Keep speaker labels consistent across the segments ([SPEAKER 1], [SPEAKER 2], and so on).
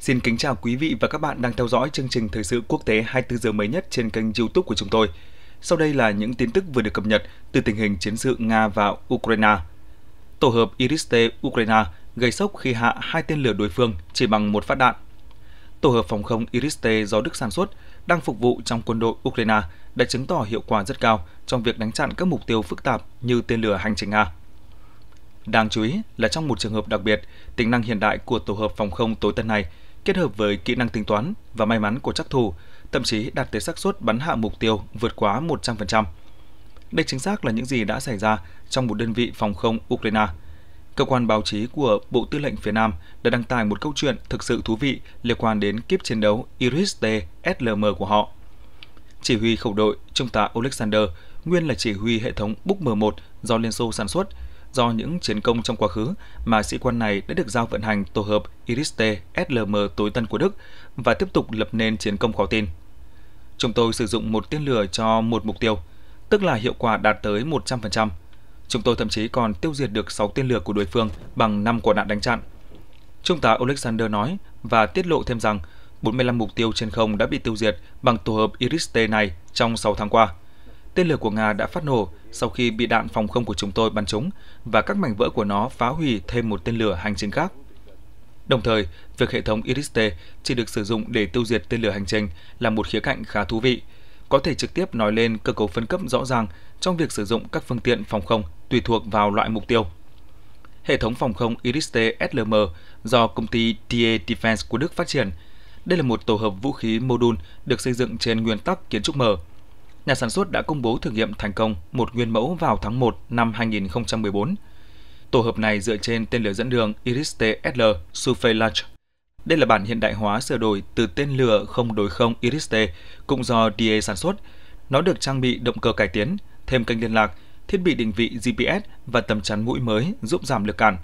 [SPEAKER 1] Xin kính chào quý vị và các bạn đang theo dõi chương trình thời sự quốc tế 24 giờ mới nhất trên kênh YouTube của chúng tôi. Sau đây là những tin tức vừa được cập nhật từ tình hình chiến sự Nga và Ukraine. Tổ hợp iris Ukraine gây sốc khi hạ hai tên lửa đối phương chỉ bằng một phát đạn. Tổ hợp phòng không iris do Đức sản xuất đang phục vụ trong quân đội Ukraine đã chứng tỏ hiệu quả rất cao trong việc đánh chặn các mục tiêu phức tạp như tên lửa hành trình Nga. Đáng chú ý là trong một trường hợp đặc biệt, tính năng hiện đại của tổ hợp phòng không tối tân này kết hợp với kỹ năng tính toán và may mắn của chắc thủ, thậm chí đạt tới xác suất bắn hạ mục tiêu vượt quá 100%. Đây chính xác là những gì đã xảy ra trong một đơn vị phòng không Ukraine. Cơ quan báo chí của Bộ Tư lệnh phía Nam đã đăng tải một câu chuyện thực sự thú vị liên quan đến kiếp chiến đấu Iris T SLM của họ. Chỉ huy khẩu đội Trung tá Alexander, nguyên là chỉ huy hệ thống Buk M1 do Liên Xô sản xuất, do những chiến công trong quá khứ mà sĩ quan này đã được giao vận hành tổ hợp Iris-T SLM tối tân của Đức và tiếp tục lập nên chiến công khó tin. Chúng tôi sử dụng một tên lửa cho một mục tiêu, tức là hiệu quả đạt tới 100%. Chúng tôi thậm chí còn tiêu diệt được 6 tên lửa của đối phương bằng 5 quả đạn đánh chặn. Trung tá Alexander nói và tiết lộ thêm rằng 45 mục tiêu trên không đã bị tiêu diệt bằng tổ hợp Iris-T này trong 6 tháng qua – Tên lửa của Nga đã phát nổ sau khi bị đạn phòng không của chúng tôi bắn trúng và các mảnh vỡ của nó phá hủy thêm một tên lửa hành trình khác. Đồng thời, việc hệ thống Iris-T chỉ được sử dụng để tiêu diệt tên lửa hành trình là một khía cạnh khá thú vị, có thể trực tiếp nói lên cơ cấu phân cấp rõ ràng trong việc sử dụng các phương tiện phòng không tùy thuộc vào loại mục tiêu. Hệ thống phòng không Iris-T SLM do công ty DA Defense của Đức phát triển. Đây là một tổ hợp vũ khí mô đun được xây dựng trên nguyên tắc kiến trúc mở – nhà sản xuất đã công bố thử nghiệm thành công một nguyên mẫu vào tháng 1 năm 2014. Tổ hợp này dựa trên tên lửa dẫn đường Iris T-SL Surface Đây là bản hiện đại hóa sửa đổi từ tên lửa không đối không Iris T, cũng do DA sản xuất. Nó được trang bị động cơ cải tiến, thêm kênh liên lạc, thiết bị định vị GPS và tầm chắn mũi mới giúp giảm lực cản.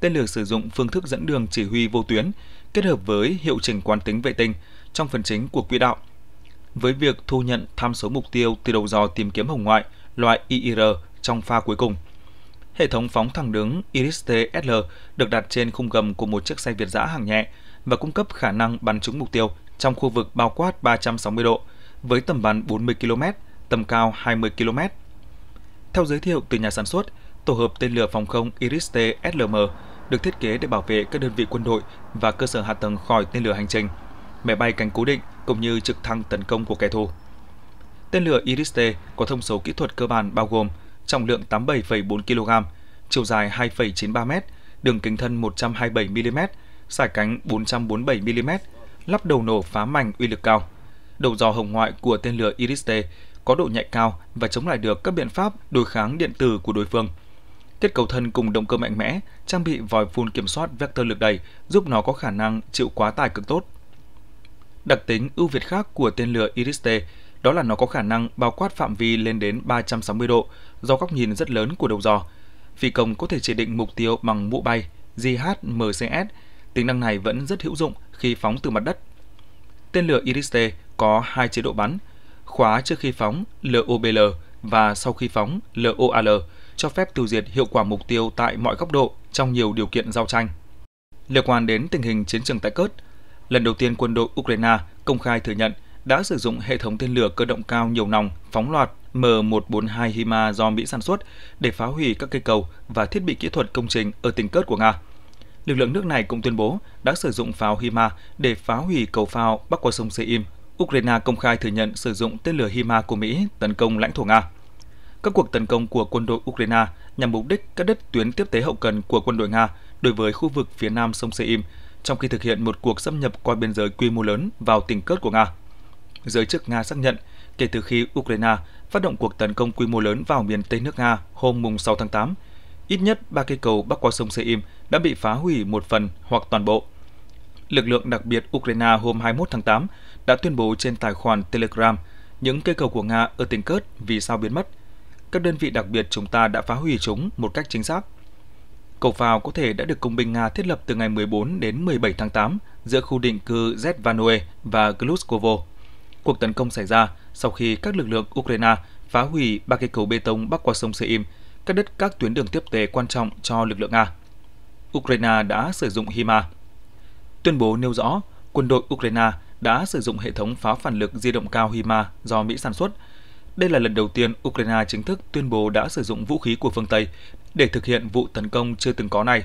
[SPEAKER 1] Tên lửa sử dụng phương thức dẫn đường chỉ huy vô tuyến, kết hợp với hiệu chỉnh quán tính vệ tinh trong phần chính của quỹ đạo – với việc thu nhận tham số mục tiêu từ đầu dò tìm kiếm hồng ngoại loại IIR trong pha cuối cùng. Hệ thống phóng thẳng đứng Iris TSL được đặt trên khung gầm của một chiếc xe Việt giã hàng nhẹ và cung cấp khả năng bắn trúng mục tiêu trong khu vực bao quát 360 độ với tầm bắn 40 km, tầm cao 20 km. Theo giới thiệu từ nhà sản xuất, tổ hợp tên lửa phòng không Iris T SLM được thiết kế để bảo vệ các đơn vị quân đội và cơ sở hạ tầng khỏi tên lửa hành trình máy bay cánh cố định cũng như trực thăng tấn công của kẻ thù. Tên lửa Iris-T có thông số kỹ thuật cơ bản bao gồm trọng lượng 87,4 kg, chiều dài 2,93 m, đường kính thân 127 mm, sải cánh 447 mm, lắp đầu nổ phá mảnh uy lực cao. Đầu dò hồng ngoại của tên lửa Iris-T có độ nhạy cao và chống lại được các biện pháp đối kháng điện tử của đối phương. Kết cấu thân cùng động cơ mạnh mẽ, trang bị vòi phun kiểm soát vector lực đẩy giúp nó có khả năng chịu quá tải cực tốt. Đặc tính ưu việt khác của tên lửa Iris-T đó là nó có khả năng bao quát phạm vi lên đến 360 độ do góc nhìn rất lớn của đầu dò. Phi công có thể chỉ định mục tiêu bằng mũ bay GH-MCS. Tính năng này vẫn rất hữu dụng khi phóng từ mặt đất. Tên lửa Iris-T có hai chế độ bắn, khóa trước khi phóng LOBL và sau khi phóng LOAL cho phép tiêu diệt hiệu quả mục tiêu tại mọi góc độ trong nhiều điều kiện giao tranh. Liên quan đến tình hình chiến trường tại Cớt, Lần đầu tiên quân đội Ukraine công khai thừa nhận đã sử dụng hệ thống tên lửa cơ động cao nhiều nòng phóng loạt M142 HIMA do Mỹ sản xuất để phá hủy các cây cầu và thiết bị kỹ thuật công trình ở tỉnh Cớt của Nga. Lực lượng nước này cũng tuyên bố đã sử dụng pháo HIMA để phá hủy cầu phao bắc qua sông Seim. Ukraine công khai thừa nhận sử dụng tên lửa HIMA của Mỹ tấn công lãnh thổ Nga. Các cuộc tấn công của quân đội Ukraine nhằm mục đích cắt đứt tuyến tiếp tế hậu cần của quân đội Nga đối với khu vực phía nam sông Seim trong khi thực hiện một cuộc xâm nhập qua biên giới quy mô lớn vào tỉnh Kớt của Nga. Giới chức Nga xác nhận, kể từ khi Ukraine phát động cuộc tấn công quy mô lớn vào miền Tây nước Nga hôm 6 tháng 8, ít nhất ba cây cầu bắc qua sông Seim đã bị phá hủy một phần hoặc toàn bộ. Lực lượng đặc biệt Ukraine hôm 21 tháng 8 đã tuyên bố trên tài khoản Telegram những cây cầu của Nga ở tỉnh Kớt vì sao biến mất. Các đơn vị đặc biệt chúng ta đã phá hủy chúng một cách chính xác Cầu phao có thể đã được công binh Nga thiết lập từ ngày 14 đến 17 tháng 8 giữa khu định cư Zvanoe và Gluskovo. Cuộc tấn công xảy ra sau khi các lực lượng Ukraine phá hủy ba cây cầu bê tông bắc qua sông Seim, cắt đứt các tuyến đường tiếp tế quan trọng cho lực lượng Nga. Ukraine đã sử dụng HIMA. Tuyên bố nêu rõ, quân đội Ukraine đã sử dụng hệ thống pháo phản lực di động cao HIMA do Mỹ sản xuất đây là lần đầu tiên Ukraine chính thức tuyên bố đã sử dụng vũ khí của phương Tây để thực hiện vụ tấn công chưa từng có này.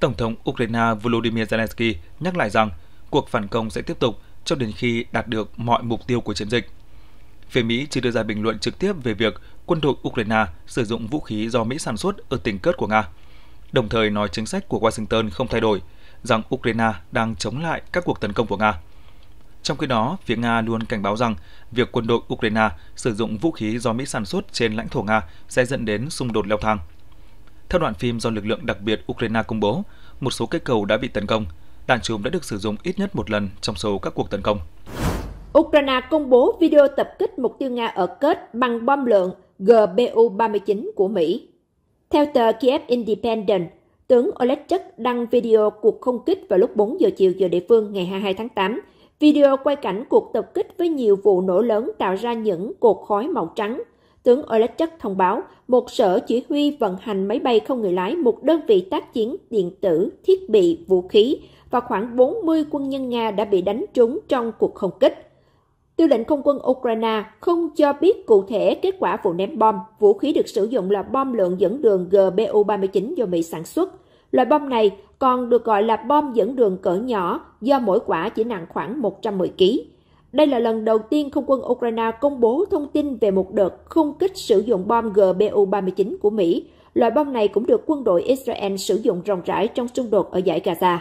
[SPEAKER 1] Tổng thống Ukraine Volodymyr Zelensky nhắc lại rằng cuộc phản công sẽ tiếp tục cho đến khi đạt được mọi mục tiêu của chiến dịch. Phía Mỹ chưa đưa ra bình luận trực tiếp về việc quân đội Ukraine sử dụng vũ khí do Mỹ sản xuất ở tỉnh cớt của Nga, đồng thời nói chính sách của Washington không thay đổi, rằng Ukraine đang chống lại các cuộc tấn công của Nga. Trong khi đó, phía Nga luôn cảnh báo rằng việc quân đội Ukraine sử dụng vũ khí do Mỹ sản xuất trên lãnh thổ Nga sẽ dẫn đến xung đột leo thang. Theo đoạn phim do lực lượng đặc biệt Ukraine công bố, một số cây cầu đã bị tấn công. Đạn chùm đã được sử dụng ít nhất một lần trong số các cuộc tấn công.
[SPEAKER 2] Ukraine công bố video tập kích mục tiêu Nga ở kết bằng bom lượng GBU-39 của Mỹ. Theo tờ Kiev Independent, tướng Olechuk đăng video cuộc không kích vào lúc 4 giờ chiều giờ địa phương ngày 22 tháng 8 Video quay cảnh cuộc tập kích với nhiều vụ nổ lớn tạo ra những cột khói màu trắng. Tướng Olechek thông báo, một sở chỉ huy vận hành máy bay không người lái, một đơn vị tác chiến điện tử, thiết bị, vũ khí và khoảng 40 quân nhân Nga đã bị đánh trúng trong cuộc không kích. Tư lệnh không quân Ukraine không cho biết cụ thể kết quả vụ ném bom. Vũ khí được sử dụng là bom lượng dẫn đường GBU-39 do Mỹ sản xuất. Loại bom này còn được gọi là bom dẫn đường cỡ nhỏ do mỗi quả chỉ nặng khoảng 110 kg. Đây là lần đầu tiên không quân Ukraine công bố thông tin về một đợt không kích sử dụng bom GBU-39 của Mỹ. Loại bom này cũng được quân đội Israel sử dụng rộng rãi trong xung đột ở giải Gaza.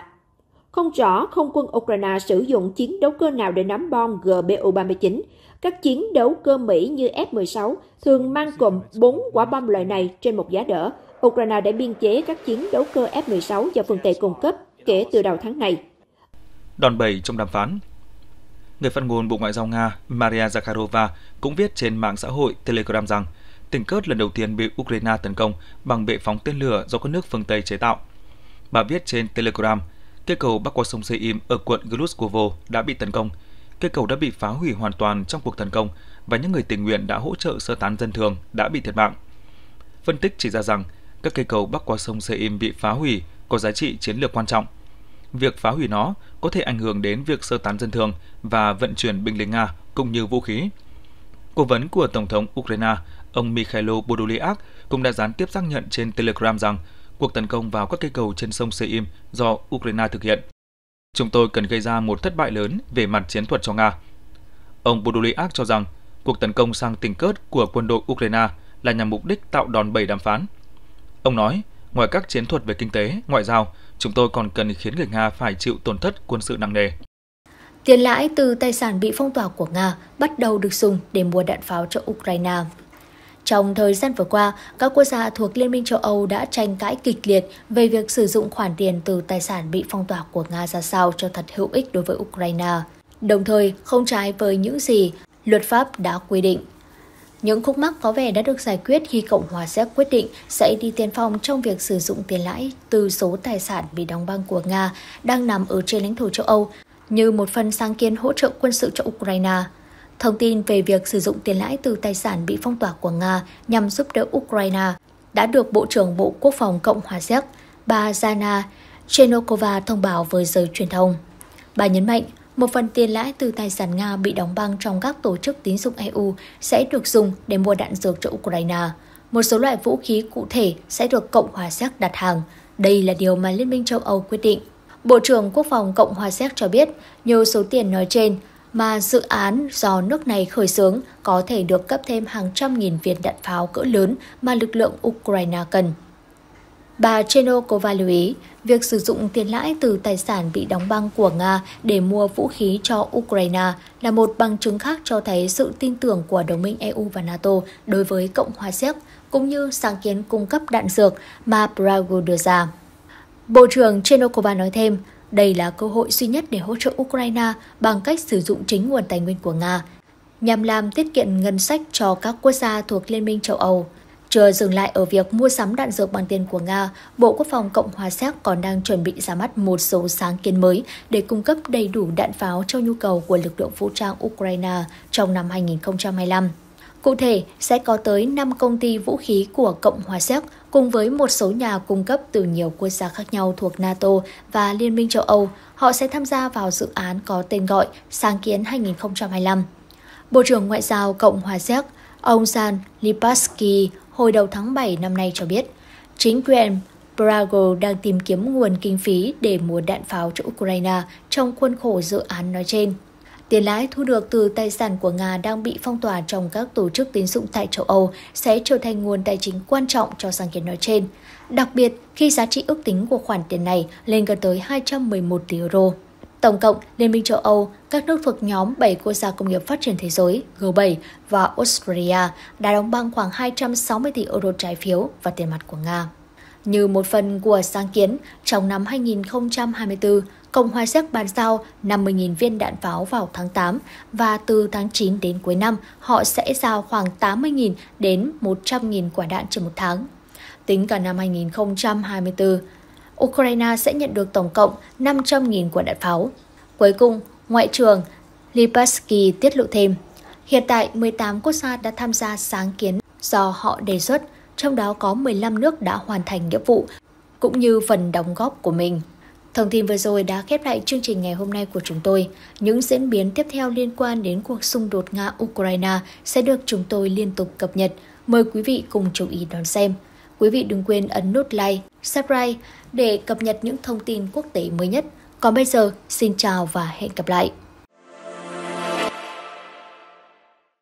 [SPEAKER 2] Không rõ không quân Ukraine sử dụng chiến đấu cơ nào để nắm bom GBU-39. Các chiến đấu cơ Mỹ như F-16 thường mang cùng 4 quả bom loại này trên một giá đỡ, Ukraine đã biên chế các chiến đấu cơ F-16 do phương Tây cung cấp kể từ đầu tháng này.
[SPEAKER 1] Đòn bẩy trong đàm phán Người phát ngôn Bộ Ngoại giao Nga Maria Zakharova cũng viết trên mạng xã hội Telegram rằng tỉnh Cớt lần đầu tiên bị Ukraine tấn công bằng bệ phóng tên lửa do các nước phương Tây chế tạo. Bà viết trên Telegram, cây cầu bắc qua sông Seim ở quận Gluskovo đã bị tấn công. Cây cầu đã bị phá hủy hoàn toàn trong cuộc tấn công và những người tình nguyện đã hỗ trợ sơ tán dân thường đã bị thiệt mạng. Phân tích chỉ ra rằng các cây cầu bắc qua sông Seim bị phá hủy có giá trị chiến lược quan trọng. Việc phá hủy nó có thể ảnh hưởng đến việc sơ tán dân thường và vận chuyển binh lính Nga cũng như vũ khí. Cố vấn của Tổng thống Ukraine, ông Mikhailo Podolyak cũng đã gián tiếp xác nhận trên Telegram rằng cuộc tấn công vào các cây cầu trên sông Seim do Ukraine thực hiện. Chúng tôi cần gây ra một thất bại lớn về mặt chiến thuật cho Nga. Ông Podolyak cho rằng cuộc tấn công sang tỉnh Kurt của quân đội Ukraine là nhằm mục đích tạo đòn bẩy đàm phán – Ông nói, ngoài các chiến thuật về kinh tế, ngoại giao, chúng tôi còn cần khiến người Nga phải chịu tổn thất quân sự nặng nề.
[SPEAKER 3] Tiền lãi từ tài sản bị phong tỏa của Nga bắt đầu được dùng để mua đạn pháo cho Ukraine. Trong thời gian vừa qua, các quốc gia thuộc Liên minh châu Âu đã tranh cãi kịch liệt về việc sử dụng khoản tiền từ tài sản bị phong tỏa của Nga ra sao cho thật hữu ích đối với Ukraine, đồng thời không trái với những gì luật pháp đã quy định. Những khúc mắc có vẻ đã được giải quyết khi Cộng hòa Séc quyết định sẽ đi tiên phong trong việc sử dụng tiền lãi từ số tài sản bị đóng băng của Nga đang nằm ở trên lãnh thổ châu Âu như một phần sáng kiến hỗ trợ quân sự cho Ukraine. Thông tin về việc sử dụng tiền lãi từ tài sản bị phong tỏa của Nga nhằm giúp đỡ Ukraine đã được Bộ trưởng Bộ Quốc phòng Cộng hòa Séc, bà Zana Chenokova thông báo với giới truyền thông. Bà nhấn mạnh một phần tiền lãi từ tài sản Nga bị đóng băng trong các tổ chức tín dụng EU sẽ được dùng để mua đạn dược cho Ukraine. Một số loại vũ khí cụ thể sẽ được Cộng hòa Séc đặt hàng. Đây là điều mà Liên minh châu Âu quyết định. Bộ trưởng Quốc phòng Cộng hòa Séc cho biết, nhiều số tiền nói trên mà dự án do nước này khởi xướng có thể được cấp thêm hàng trăm nghìn viên đạn pháo cỡ lớn mà lực lượng Ukraine cần. Bà Chenokova lưu ý, việc sử dụng tiền lãi từ tài sản bị đóng băng của Nga để mua vũ khí cho Ukraine là một bằng chứng khác cho thấy sự tin tưởng của đồng minh EU và NATO đối với Cộng hòa Séc, cũng như sáng kiến cung cấp đạn dược mà prague đưa ra. Bộ trưởng Chenokova nói thêm, đây là cơ hội duy nhất để hỗ trợ Ukraine bằng cách sử dụng chính nguồn tài nguyên của Nga, nhằm làm tiết kiệm ngân sách cho các quốc gia thuộc Liên minh châu Âu. Chưa dừng lại ở việc mua sắm đạn dược bằng tiền của Nga, Bộ Quốc phòng Cộng hòa Séc còn đang chuẩn bị ra mắt một số sáng kiến mới để cung cấp đầy đủ đạn pháo cho nhu cầu của lực lượng vũ trang Ukraine trong năm 2025. Cụ thể, sẽ có tới 5 công ty vũ khí của Cộng hòa Séc cùng với một số nhà cung cấp từ nhiều quốc gia khác nhau thuộc NATO và Liên minh châu Âu. Họ sẽ tham gia vào dự án có tên gọi Sáng kiến 2025. Bộ trưởng Ngoại giao Cộng hòa Séc, ông san Lipaski hồi đầu tháng 7 năm nay cho biết, chính quyền Prago đang tìm kiếm nguồn kinh phí để mua đạn pháo cho Ukraine trong khuôn khổ dự án nói trên. Tiền lãi thu được từ tài sản của Nga đang bị phong tỏa trong các tổ chức tín dụng tại châu Âu sẽ trở thành nguồn tài chính quan trọng cho sáng kiến nói trên, đặc biệt khi giá trị ước tính của khoản tiền này lên gần tới 211 tỷ euro. Tổng cộng, Liên minh châu Âu, các nước thuộc nhóm 7 quốc gia công nghiệp phát triển thế giới G7 và Australia đã đóng băng khoảng 260 tỷ euro trái phiếu và tiền mặt của Nga. Như một phần của sáng kiến, trong năm 2024, Cộng hòa Séc bàn giao 50.000 viên đạn pháo vào tháng 8 và từ tháng 9 đến cuối năm họ sẽ giao khoảng 80.000 đến 100.000 quả đạn trên một tháng. Tính cả năm 2024, Ukraine sẽ nhận được tổng cộng 500.000 quả đạn pháo. Cuối cùng, Ngoại trưởng Lipaski tiết lộ thêm, hiện tại 18 quốc gia đã tham gia sáng kiến do họ đề xuất, trong đó có 15 nước đã hoàn thành nghĩa vụ, cũng như phần đóng góp của mình. Thông tin vừa rồi đã khép lại chương trình ngày hôm nay của chúng tôi. Những diễn biến tiếp theo liên quan đến cuộc xung đột Nga-Ukraine sẽ được chúng tôi liên tục cập nhật. Mời quý vị cùng chú ý đón xem. Quý vị đừng quên ấn nút like, subscribe để cập nhật những thông tin quốc tế mới nhất. Còn bây giờ, xin chào và hẹn gặp lại!